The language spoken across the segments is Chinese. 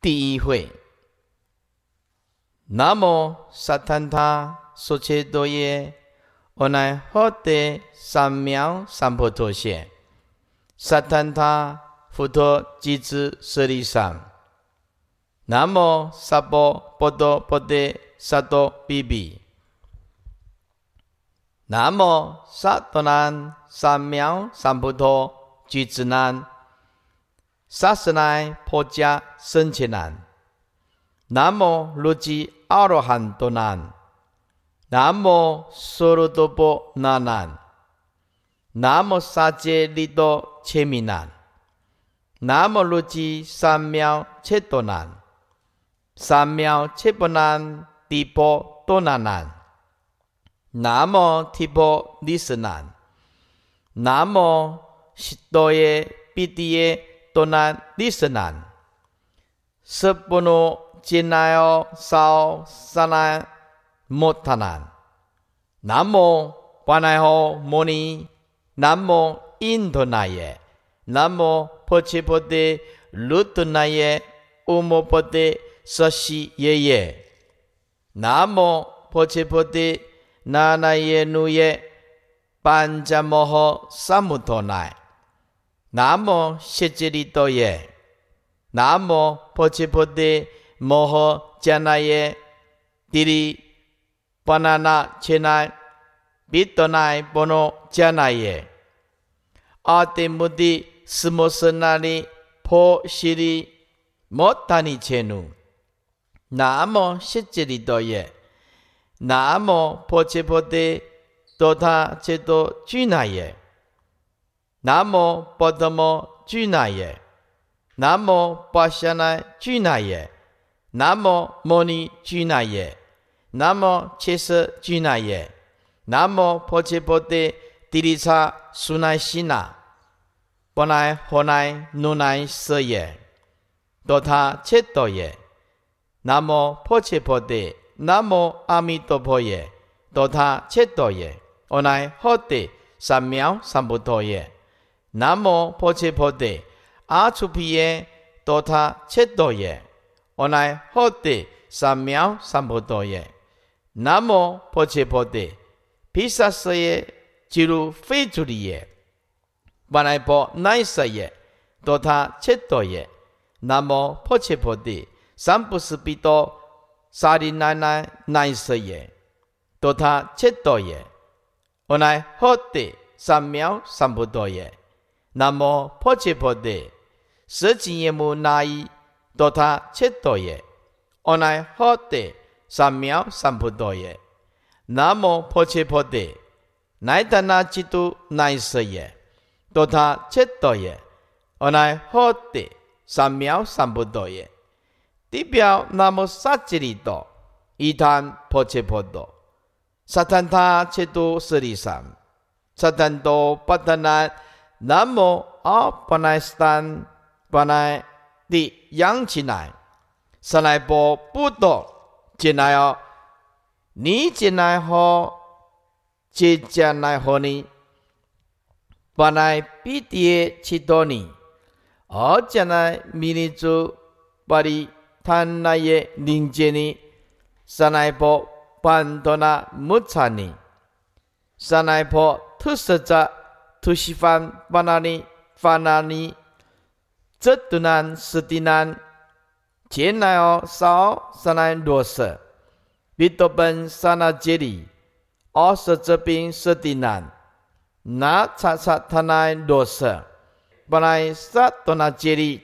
第一会。南无萨贪他苏切多耶，我乃获得三藐三菩提耶。萨贪他佛陀俱胝舍利藏。南无萨婆多德萨多比比。南无萨多难三藐三菩提难。萨斯奈婆家生前难，南无如吉阿罗汉多难，南无娑罗多波那难，南无萨杰利多切弥难，南无如吉三藐切多难，三藐切波难地波多那难，南无提婆利斯难，南无悉多耶毕地耶。 또한 리스난 스분노 지나요 싸오 사나 못하난 남모 바나요 모니 남모 인도나예 남모 포치포데 루트나예 우모포데 서시예예 남모 포치포데 나나예 누예 반자모호 사무토나이 南无悉吉利多耶，南无波切波帝摩诃迦那耶，地利巴那那切那，比多那波诺迦那耶，阿帝目的斯摩斯那利波悉利摩达尼切努，南无悉吉利多耶，南无波切波帝多他切多居那耶。南无波德摩俱那耶，南无宝舍那俱那耶，南无摩尼俱那耶，南无切色俱那耶，南无波切波帝提利叉苏那悉那，不奈何奈努奈色耶，多他切多耶，南无波切波帝，南无阿弥陀佛耶，多他切多耶，我奈何地三藐三菩提耶。南无波切波帝阿楚毗耶多他切多耶，阿乃好帝三藐三菩提耶。南无波切波帝毗沙舍耶吉如非主利耶，巴乃波奈舍耶多他切多耶。南无波切波帝三不思比多沙利奈奈奈舍耶多他切多耶，阿乃好帝三藐三菩提耶。南无普贤菩萨，十千眼目，难以度他，切度也。我乃何德，三藐三菩提也。南无普贤菩萨，乃他那切度，乃师也。度他切度也。我乃何德，三藐三菩提也。地表南无萨迦利多，伊檀普贤菩萨，萨怛他切度舍利三，萨怛多跋陀那。南无阿波奈斯坦波奈的养起来，生来波不多，进来哦，你进来后即将来和你，不奈必定去多你，而且呢，民珠把你谈那也宁静你，生来波半多那木擦呢，生来波特色者。初习凡般那尼，般那尼，这都难，是的难，见难哦，少刹来多色，比多本刹那即离，阿舍这边是的难，那来那多那即离，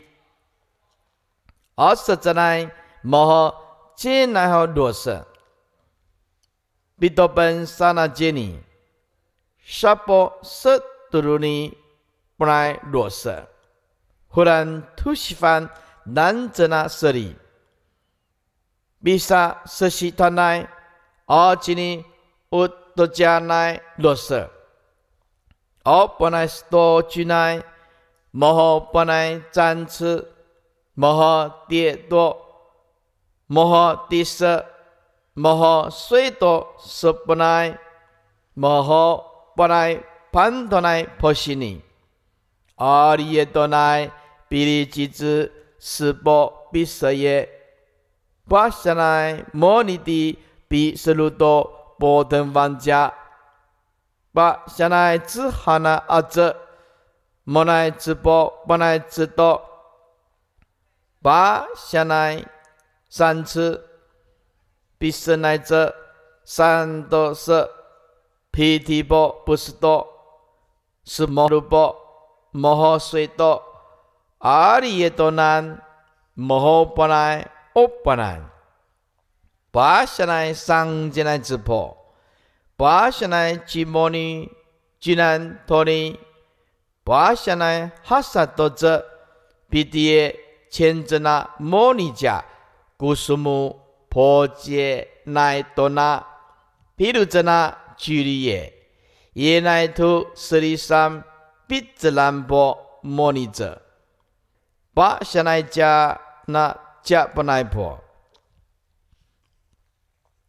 阿舍刹那摩诃见难和多色，比多本刹那即离，沙婆设。不如尼不来罗瑟，忽然突袭翻南则那舍利，比萨舍西他奈，阿吉尼乌多迦那罗瑟，阿波那多俱奈，摩诃波那赞次摩诃提多摩诃提色。摩诃水多是不来摩诃不来。판도나이보시니어리에도나이비리지즈스보비서에바샤나이모니디비스루도모든왕자바샤나이즈하나아즈모나이즈보모나이즈도바샤나이산츠비스나이즈산도스皮提波不是多，是摩鲁波摩诃虽多阿里耶多难摩诃般若波罗那，八下来上进来直破，八下来即摩尼即难陀尼，八下来哈萨多者彼得千真那摩尼家古苏木婆戒奈多那彼得真那俱利耶。耶奈陀舍利三毕支兰波摩尼者，八向来迦那迦波奈波，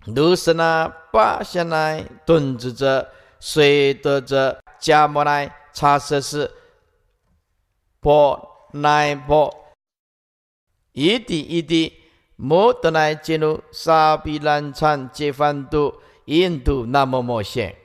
六声那八向来顿之者，随得者迦摩奈差舍是波奈波，一滴一滴摩多奈进入沙比兰川揭饭度印度那么摩现。